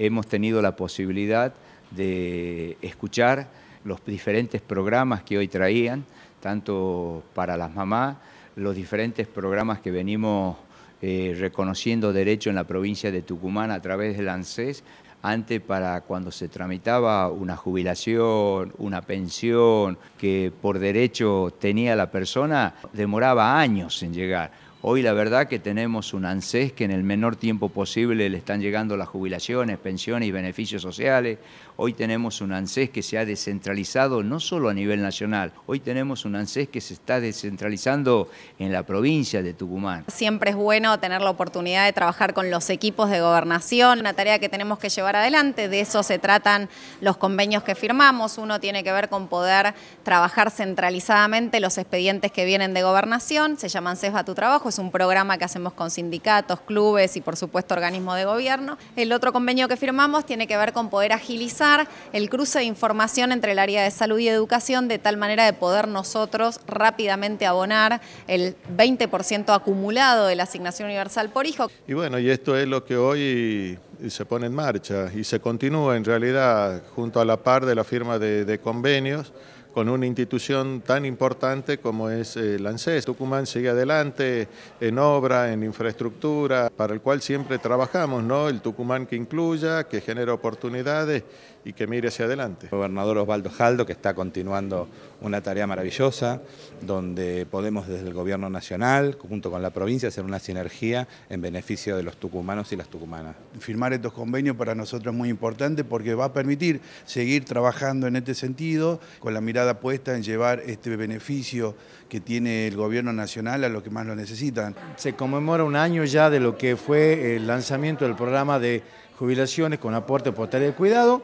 hemos tenido la posibilidad de escuchar los diferentes programas que hoy traían, tanto para las mamás, los diferentes programas que venimos eh, reconociendo derecho en la provincia de Tucumán a través del ANSES, antes para cuando se tramitaba una jubilación, una pensión que por derecho tenía la persona, demoraba años en llegar. Hoy la verdad que tenemos un ANSES que en el menor tiempo posible le están llegando las jubilaciones, pensiones y beneficios sociales. Hoy tenemos un ANSES que se ha descentralizado no solo a nivel nacional, hoy tenemos un ANSES que se está descentralizando en la provincia de Tucumán. Siempre es bueno tener la oportunidad de trabajar con los equipos de gobernación, una tarea que tenemos que llevar adelante, de eso se tratan los convenios que firmamos, uno tiene que ver con poder trabajar centralizadamente los expedientes que vienen de gobernación, se llama ANSES a tu trabajo, es un programa que hacemos con sindicatos, clubes y por supuesto organismos de gobierno. El otro convenio que firmamos tiene que ver con poder agilizar el cruce de información entre el área de salud y educación de tal manera de poder nosotros rápidamente abonar el 20% acumulado de la asignación universal por hijo. Y bueno, y esto es lo que hoy se pone en marcha y se continúa en realidad junto a la par de la firma de, convenios con una institución tan importante como es el eh, ANSES. Tucumán sigue adelante en obra, en infraestructura, para el cual siempre trabajamos, ¿no? El Tucumán que incluya, que genera oportunidades y que mire hacia adelante. El gobernador Osvaldo Jaldo, que está continuando una tarea maravillosa, donde podemos desde el gobierno nacional, junto con la provincia, hacer una sinergia en beneficio de los tucumanos y las tucumanas. Firmar estos convenios para nosotros es muy importante porque va a permitir seguir trabajando en este sentido con la mirada Apuesta en llevar este beneficio que tiene el gobierno nacional a los que más lo necesitan. Se conmemora un año ya de lo que fue el lanzamiento del programa de jubilaciones con aporte por tarea de cuidado.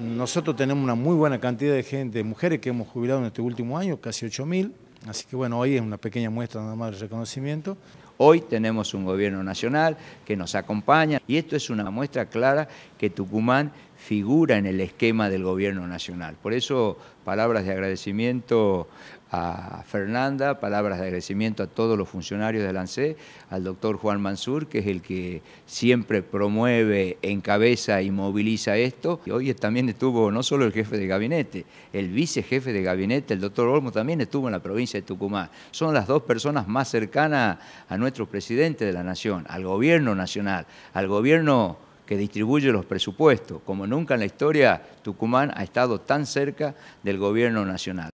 Nosotros tenemos una muy buena cantidad de gente, mujeres que hemos jubilado en este último año, casi 8.000, así que bueno, hoy es una pequeña muestra nada más de reconocimiento. Hoy tenemos un gobierno nacional que nos acompaña y esto es una muestra clara que Tucumán figura en el esquema del gobierno nacional. Por eso, palabras de agradecimiento a Fernanda, palabras de agradecimiento a todos los funcionarios de ANSE, al doctor Juan Mansur, que es el que siempre promueve, encabeza y moviliza esto. Y hoy también estuvo no solo el jefe de gabinete, el vicejefe de gabinete, el doctor Olmo, también estuvo en la provincia de Tucumán. Son las dos personas más cercanas a nuestro presidente de la Nación, al gobierno nacional, al gobierno que distribuye los presupuestos. Como nunca en la historia, Tucumán ha estado tan cerca del gobierno nacional.